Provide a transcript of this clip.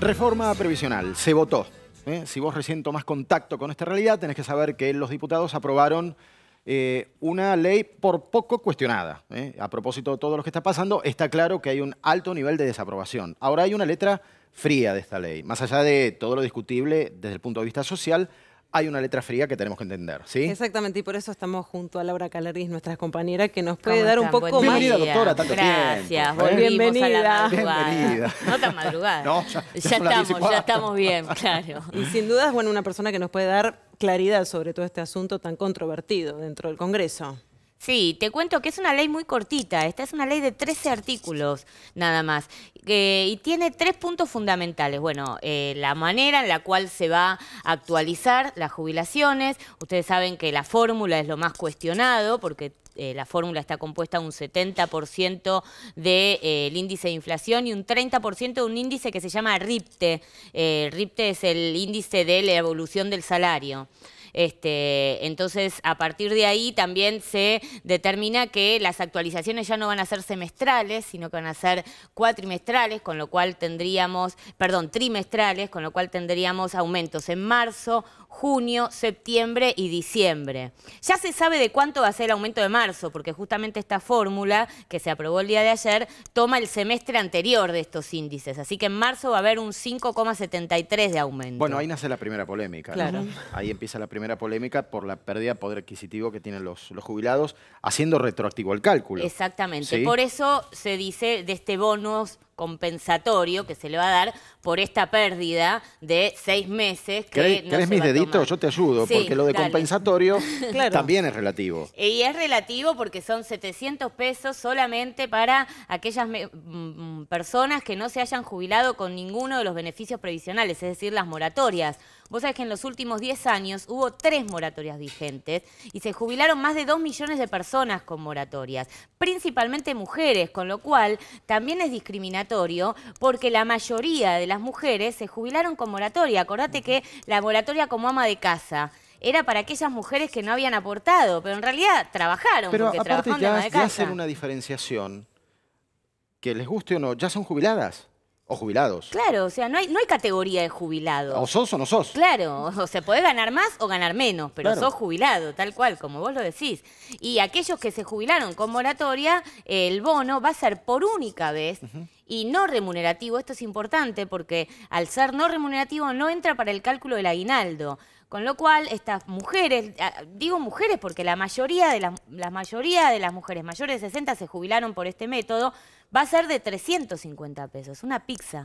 Reforma previsional, se votó. ¿eh? Si vos recién tomás contacto con esta realidad, tenés que saber que los diputados aprobaron eh, una ley por poco cuestionada. ¿eh? A propósito de todo lo que está pasando, está claro que hay un alto nivel de desaprobación. Ahora hay una letra fría de esta ley. Más allá de todo lo discutible desde el punto de vista social, hay una letra fría que tenemos que entender, ¿sí? Exactamente, y por eso estamos junto a Laura Calariz, nuestra compañera, que nos puede dar un poco más. Bienvenida, doctora, tanto Gracias, tiempo. Gracias, ¿eh? bienvenida. No tan madrugada. No, ya, ya estamos, ya estamos bien, claro. Y sin duda es bueno, una persona que nos puede dar claridad sobre todo este asunto tan controvertido dentro del Congreso. Sí, te cuento que es una ley muy cortita, esta es una ley de 13 artículos nada más, y tiene tres puntos fundamentales. Bueno, eh, la manera en la cual se va a actualizar las jubilaciones, ustedes saben que la fórmula es lo más cuestionado porque eh, la fórmula está compuesta un 70% del eh, índice de inflación y un 30% de un índice que se llama RIPTE. RIPTE es el índice de la evolución del salario. Este, entonces, a partir de ahí también se determina que las actualizaciones ya no van a ser semestrales, sino que van a ser cuatrimestrales, con lo cual tendríamos, perdón, trimestrales, con lo cual tendríamos aumentos en marzo, junio, septiembre y diciembre. Ya se sabe de cuánto va a ser el aumento de marzo, porque justamente esta fórmula que se aprobó el día de ayer toma el semestre anterior de estos índices. Así que en marzo va a haber un 5,73 de aumento. Bueno, ahí nace la primera polémica. Claro. Ahí empieza la primera primera polémica por la pérdida de poder adquisitivo que tienen los, los jubilados, haciendo retroactivo el cálculo. Exactamente. Por eso se dice de este bonus compensatorio que se le va a dar por esta pérdida de seis meses. Que ¿Querés, mis deditos? Yo te ayudo, porque lo de compensatorio también es relativo. Y es relativo porque son 700 pesos solamente para aquellas mm, mm, personas que no se hayan jubilado con ninguno de los beneficios previsionales, es decir, las moratorias. Vos sabés que en los últimos 10 años hubo tres moratorias vigentes y se jubilaron más de 2 millones de personas con moratorias, principalmente mujeres, con lo cual también es discriminatorio porque la mayoría de las mujeres se jubilaron con moratoria. Acordate que la moratoria como ama de casa era para aquellas mujeres que no habían aportado, pero en realidad trabajaron. Pero trabajaron aparte ya, de de una diferenciación, que les guste o no, ya son jubiladas. O jubilados. Claro, o sea, no hay, no hay categoría de jubilados. O sos o no sos. Claro, o se puede ganar más o ganar menos, pero sos jubilado, tal cual, como vos lo decís. Y aquellos que se jubilaron con moratoria, el bono va a ser por única vez y no remunerativo, esto es importante porque al ser no remunerativo no entra para el cálculo del aguinaldo. Con lo cual, estas mujeres, ah, digo mujeres porque la mayoría de las, la mayoría de las mujeres mayores de 60 se jubilaron por este método, va a ser de 350 pesos, una pizza.